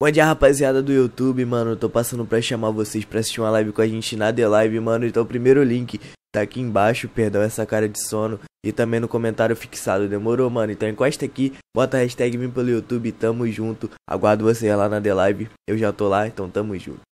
Bom dia, rapaziada do YouTube, mano. tô passando pra chamar vocês pra assistir uma live com a gente na The Live, mano. Então, o primeiro link tá aqui embaixo, perdão essa cara de sono. E também no comentário fixado, demorou, mano? Então, encosta aqui, bota a hashtag Vim pelo YouTube, tamo junto. Aguardo vocês lá na The Live. Eu já tô lá, então tamo junto.